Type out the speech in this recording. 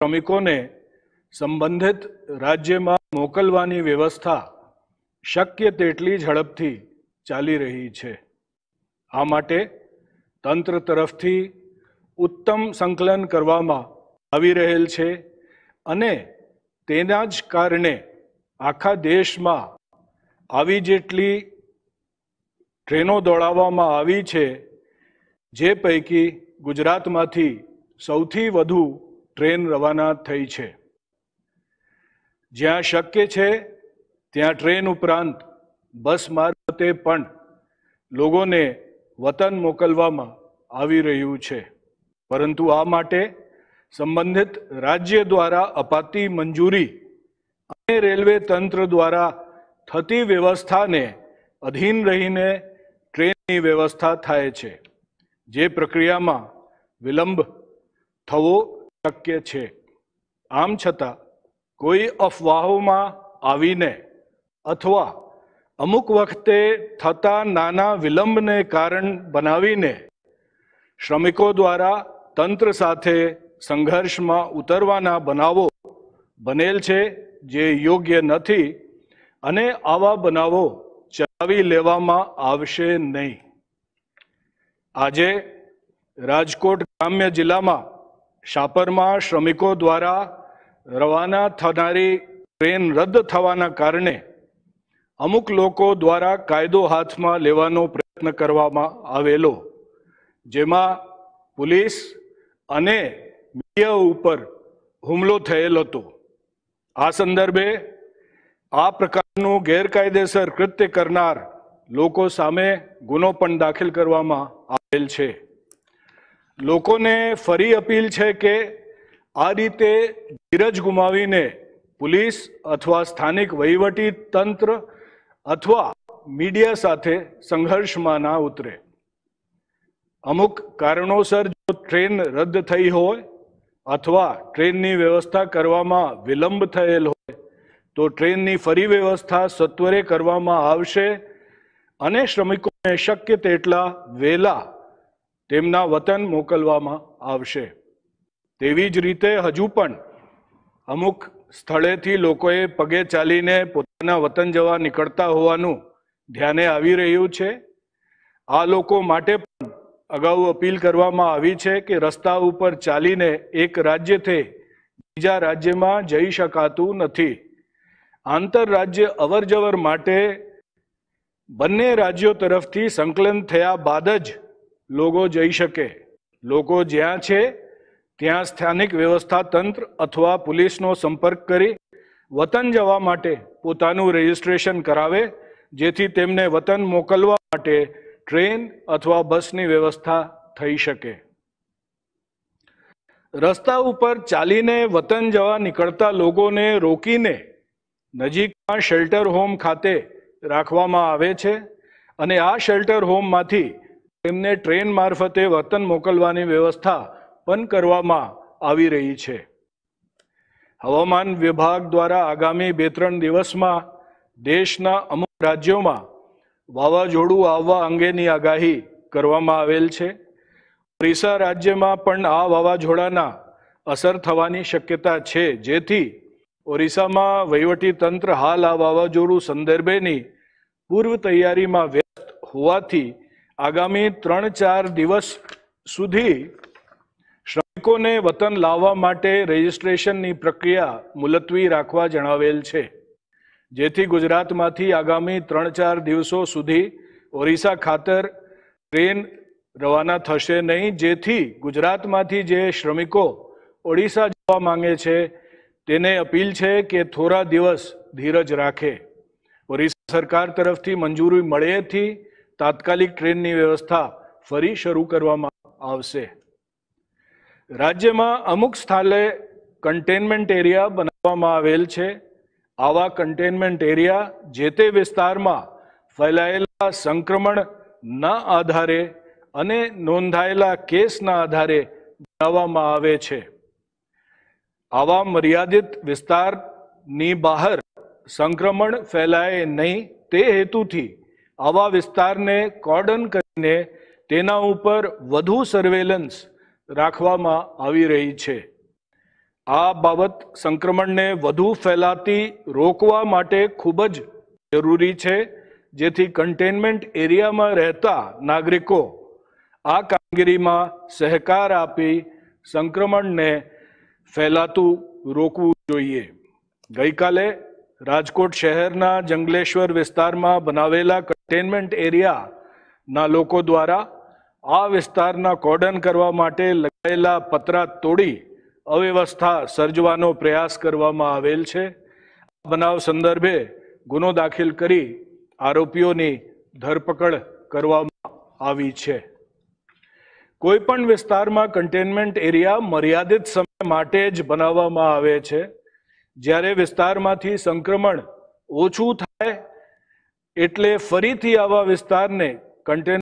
શ્રમિકોને સંબંધિત રાજ્યમાં મોકલવાની વ્યવસ્થા શક્ય તેટલી ઝડપથી ચાલી રહી છે આ માટે તંત્ર તરફથી ઉત્તમ સંકલન કરવામાં આવી રહેલ છે અને તેના જ કારણે આખા દેશમાં આવી જેટલી ટ્રેનો દોડાવવામાં આવી છે જે પૈકી ગુજરાતમાંથી સૌથી વધુ ટ્રેન રવાના થઈ છે જ્યાં શક્ય છે ત્યાં ટ્રેન ઉપરાંત બસ મારફતે પણ લોકોને વતન મોકલવામાં આવી રહ્યું છે પરંતુ આ માટે સંબંધિત રાજ્ય દ્વારા અપાતી મંજૂરી અને રેલવે તંત્ર દ્વારા થતી વ્યવસ્થાને અધીન રહીને ટ્રેનની વ્યવસ્થા થાય છે જે પ્રક્રિયામાં વિલંબ થવો શક્ય છે આમ છતાં કોઈ અફવાહોમાં આવીને અથવા અમુક વખતે થતા નાના વિલંબને કારણ બનાવીને શ્રમિકો દ્વારા તંત્ર સાથે સંઘર્ષમાં ઉતરવાના બનાવો બનેલ છે જે યોગ્ય નથી અને આવા બનાવો ચલાવી લેવામાં આવશે નહીં આજે રાજકોટ ગ્રામ્ય જિલ્લામાં શાપરમાં શ્રમિકો દ્વારા રવાના થનારી ટ્રેન રદ થવાના કારણે અમુક લોકો દ્વારા કાયદો હાથમાં લેવાનો પ્રયત્ન કરવામાં આવેલો જેમાં પોલીસ અને મીડિયા ઉપર હુમલો થયેલ હતો આ સંદર્ભે આ પ્રકારનું ગેરકાયદેસર કૃત્ય કરનાર લોકો સામે ગુનો પણ દાખલ કરવામાં આવેલ છે લોકોને ફરી અપીલ છે કે આ રીતે ધીરજ ગુમાવીને પોલીસ અથવા સ્થાનિક વહીવટી તંત્ર અથવા મીડિયા સાથે સંઘર્ષમાં ના ઉતરે અમુક કારણોસર જો ટ્રેન રદ થઈ હોય અથવા ટ્રેનની વ્યવસ્થા કરવામાં વિલંબ થયેલ હોય તો ટ્રેનની ફરી વ્યવસ્થા સત્વરે કરવામાં આવશે અને શ્રમિકોને શક્ય તેટલા વહેલા તેમના વતન મોકલવામાં આવશે તેવી જ રીતે હજુ પણ અમુક સ્થળેથી લોકોએ પગે ચાલીને પોતાના વતન જવા નીકળતા હોવાનું ધ્યાને આવી રહ્યું છે આ લોકો માટે પણ અગાઉ અપીલ કરવામાં આવી છે કે રસ્તા ઉપર ચાલીને એક રાજ્યથી બીજા રાજ્યમાં જઈ શકાતું નથી આંતરરાજ્ય અવરજવર માટે બંને રાજ્યો તરફથી સંકલન થયા બાદ જ લોકો જઈ શકે લોકો જ્યાં છે ત્યાં સ્થાનિક વ્યવસ્થા તંત્ર અથવા પોલીસનો સંપર્ક કરી વતન જવા માટે પોતાનું રજિસ્ટ્રેશન કરાવે જેથી તેમને વતન મોકલવા માટે ટ્રેન અથવા બસની વ્યવસ્થા થઈ શકે રસ્તા ઉપર ચાલીને વતન જવા નીકળતા લોકોને રોકીને નજીકમાં શેલ્ટર હોમ ખાતે રાખવામાં આવે છે અને આ શેલ્ટર હોમમાંથી તેમને ટ્રેન મારફતે વતન મોકલવાની વ્યવસ્થા પણ કરવામાં આવી રહી છે હવામાન વિભાગ દ્વારા આગામી બે ત્રણ દિવસમાં દેશના અમુક રાજ્યોમાં વાવાઝોડું આવવા અંગેની આગાહી કરવામાં આવેલ છે ઓરિસ્સા રાજ્યમાં પણ આ વાવાઝોડાના અસર થવાની શક્યતા છે જેથી ઓરિસ્સામાં વહીવટી તંત્ર હાલ આ વાવાઝોડું સંદર્ભેની પૂર્વ તૈયારીમાં વ્યસ્ત હોવાથી આગામી ત્રણ ચાર દિવસ સુધી શ્રમિકોને વતન લાવવા માટે રજિસ્ટ્રેશનની પ્રક્રિયા મુલતવી રાખવા જણાવેલ છે જેથી ગુજરાતમાંથી આગામી ત્રણ ચાર દિવસો સુધી ઓરિસ્સા ખાતર ટ્રેન રવાના થશે નહીં જેથી ગુજરાતમાંથી જે શ્રમિકો ઓડિશા જવા માંગે છે તેને અપીલ છે કે થોડા દિવસ ધીરજ રાખે ઓરિસ્સા સરકાર તરફથી મંજૂરી મળેથી તાત્કાલિક ટ્રેનની વ્યવસ્થા ફરી શરૂ કરવામાં આવશે રાજ્યમાં અમુક સ્થાને કન્ટેનમેન્ટ એરિયા બનાવવામાં આવેલ છે આવા કન્ટેનમેન્ટ એરિયા જે તે વિસ્તારમાં ફેલાયેલા સંક્રમણના આધારે અને નોંધાયેલા કેસના આધારે બનાવવામાં આવે છે આવા મર્યાદિત વિસ્તારની બહાર સંક્રમણ ફેલાય નહીં તે હેતુથી આવા વિસ્તારને કોર્ડન કરીને તેના ઉપર વધુ સર્વેલન્સ રાખવામાં આવી રહી છે આ બાબત સંક્રમણને વધુ ફેલાતી રોકવા માટે ખૂબ જ જરૂરી છે જેથી કન્ટેનમેન્ટ એરિયામાં રહેતા નાગરિકો આ કામગીરીમાં સહકાર આપી સંક્રમણને ફેલાતું રોકવું જોઈએ ગઈકાલે રાજકોટ શહેરના જંગલેશ્વર વિસ્તારમાં બનાવેલા કન્ટેનમેન્ટ એરિયાના લોકો દ્વારા આ વિસ્તારના કોર્ડન કરવા માટે લગાયેલા પતરા તોડી અવ્યવસ્થા સર્જવાનો પ્રયાસ કરવામાં આવેલ છે આ બનાવ સંદર્ભે ગુનો દાખલ કરી આરોપીઓની ધરપકડ કરવામાં આવી છે કોઈપણ વિસ્તારમાં કન્ટેનમેન્ટ એરિયા મર્યાદિત સમય માટે જ બનાવવામાં આવે છે જ્યારે વિસ્તારમાંથી સંક્રમણ ઓછું થાય એટલે ફરીથી આવા વિસ્તારને કન્ટેનર